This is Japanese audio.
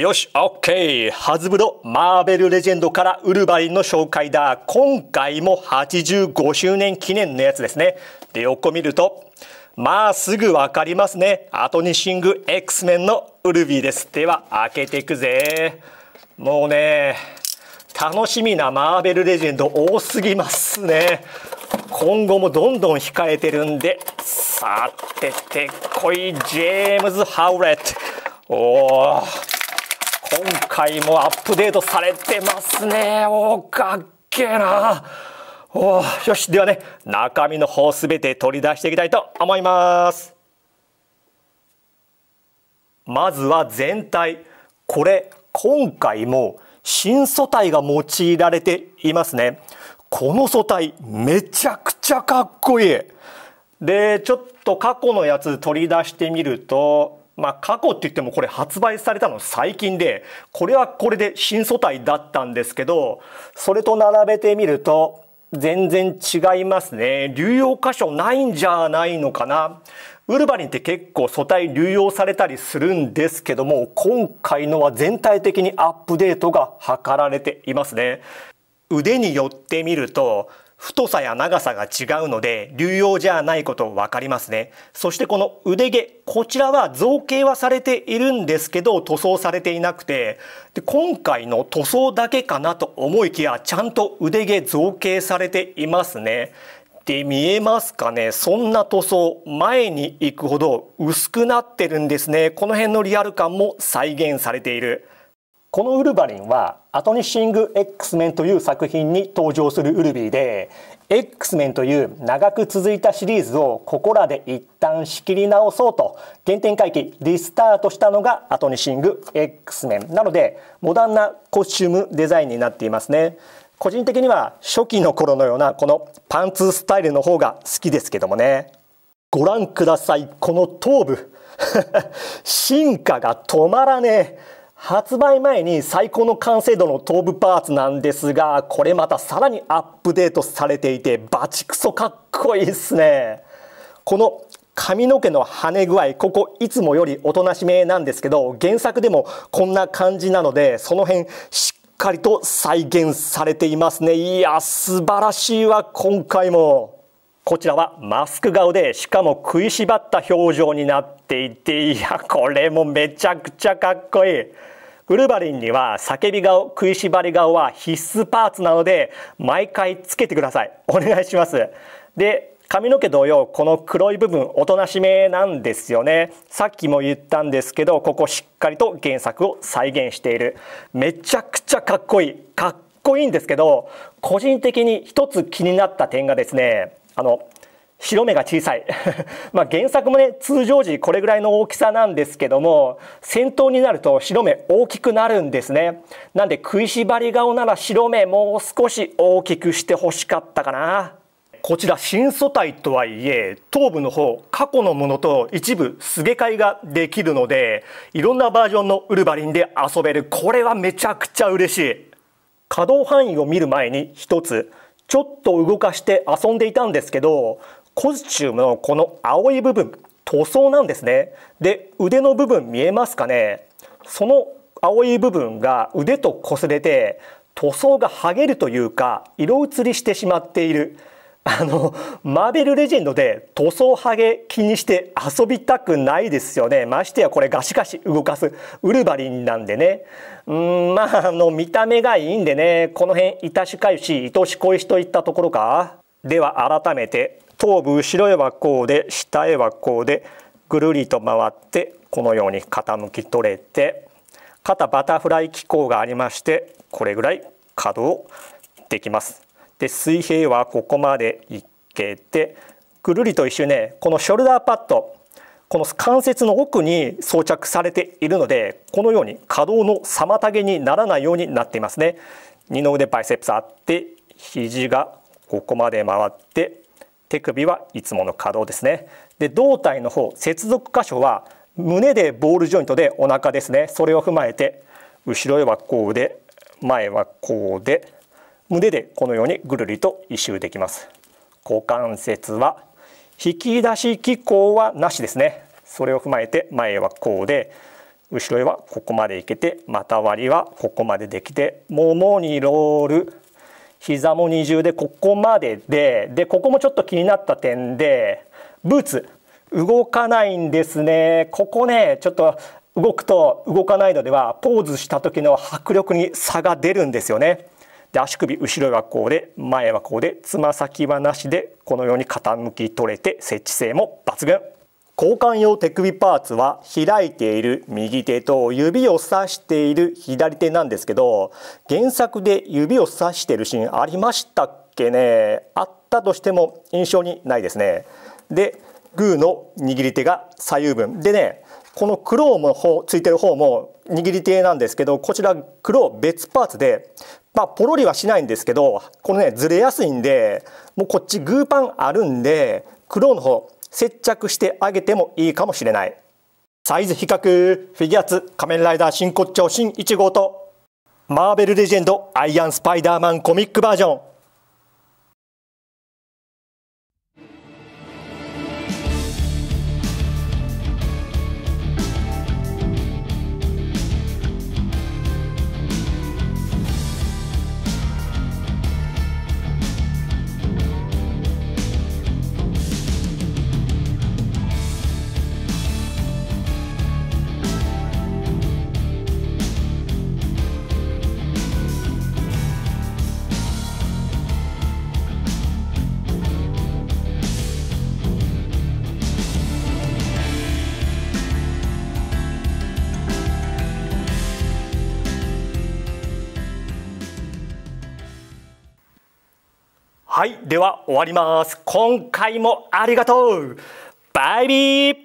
よし、オケー。ハズブロ、マーベルレジェンドからウルヴァリンの紹介だ。今回も85周年記念のやつですね。で、横見ると、まあすぐわかりますね。アトニシング X メンのウルヴィです。では、開けていくぜ。もうね、楽しみなマーベルレジェンド多すぎますね。今後もどんどん控えてるんで、さて、てこいジェームズ・ハウレット。おー。今回もアップデートされてますね。おかっけえな。およし。ではね、中身の方すべて取り出していきたいと思います。まずは全体。これ、今回も新素体が用いられていますね。この素体、めちゃくちゃかっこいい。で、ちょっと過去のやつ取り出してみると、まあ、過去って言ってもこれ発売されたの最近で、これはこれで新素体だったんですけど、それと並べてみると、全然違いますね。流用箇所ないんじゃないのかな。ウルバリンって結構素体流用されたりするんですけども、今回のは全体的にアップデートが図られていますね。腕に寄ってみると、太さや長さが違うので流用じゃないこと分かりますねそしてこの腕毛こちらは造形はされているんですけど塗装されていなくてで今回の塗装だけかなと思いきやちゃんと腕毛造形されていますねっ見えますかねそんな塗装前に行くほど薄くなってるんですねこの辺のリアル感も再現されているこのウルヴァリンは「アトニシング X メン」という作品に登場するウルビーで X メンという長く続いたシリーズをここらで一旦仕切り直そうと原点回帰リスタートしたのが「アトニシング X メン」なのでモダンなコスチュームデザインになっていますね。個人的には初期の頃のようなこのパンツスタイルの方が好きですけどもねご覧くださいこの頭部 進化が止まらねえ発売前に最高の完成度の頭部パーツなんですがこれまたさらにアップデートされていてバチクソかっこいいっすねこの髪の毛の跳ね具合ここいつもよりおとなしめなんですけど原作でもこんな感じなのでその辺しっかりと再現されていますねいや素晴らしいわ今回もこちらはマスク顔でしかも食いしばった表情になっていていやこれもめちゃくちゃかっこいいウルヴァリンには叫び顔食いしばり顔は必須パーツなので毎回つけてくださいお願いしますで髪の毛同様この黒い部分おとなしめなんですよねさっきも言ったんですけどここしっかりと原作を再現しているめちゃくちゃかっこいいかっこいいんですけど個人的に一つ気になった点がですねあの白目が小さい ま原作もね通常時これぐらいの大きさなんですけども戦闘になると白目大きくなるんですねなんで食いしばり顔なら白目もう少し大きくしてほしかったかなこちら新素体とはいえ頭部の方過去のものと一部すげ替えができるのでいろんなバージョンのウルヴァリンで遊べるこれはめちゃくちゃ嬉しい可動範囲を見る前に一つちょっと動かして遊んでいたんですけどコスチュームのこの青い部分塗装なんですねで腕の部分見えますかねその青い部分が腕と擦れて塗装が剥げるというか色移りしてしまっているあのマーベルレジェンドで塗装剥げ気にして遊びたくないですよねましてやこれガシガシ動かすウルヴァリンなんでねうんまああの見た目がいいんでねこの辺いたしかゆしいとしこいしといったところかでは改めて頭部後ろへはこうで下へはこうでぐるりと回ってこのように傾き取れて肩バタフライ機構がありましてこれぐらい可動できます。で水平はここまでいけてぐるりと一緒ねこのショルダーパッドこの関節の奥に装着されているのでこのように可動の妨げにならないようになっていますね。二の腕バイセプスあって肘がここまで回って手首はいつもの可動ですねで胴体の方接続箇所は胸でボールジョイントでお腹ですねそれを踏まえて後ろへはこうで前はこうで胸でこのようにぐるりと一周できます股関節は引き出し機構はなしですねそれを踏まえて前はこうで後ろへはここまでいけて股割りはここまでできてももにロール膝も二重でここまでででここもちょっと気になった点でブーツ動かないんですねここねちょっと動くと動かないのではポーズした時の迫力に差が出るんですよね。で足首後ろがこうで前はこうでつま先はなしでこのように傾き取れて設置性も抜群。交換用手首パーツは開いている右手と指を指している左手なんですけど原作で指を指してるシーンありましたっけねあったとしても印象にないですね。でグーの握り手が左右分でねこのクローの方ついてる方も握り手なんですけどこちら黒別パーツでまあ、ポロリはしないんですけどこのねずれやすいんでもうこっちグーパンあるんで黒の方接着してあげてもいいかもしれないサイズ比較フィギュアツ、仮面ライダー真骨頂新1号とマーベルレジェンドアイアンスパイダーマンコミックバージョンはいでは終わります今回もありがとうバイビー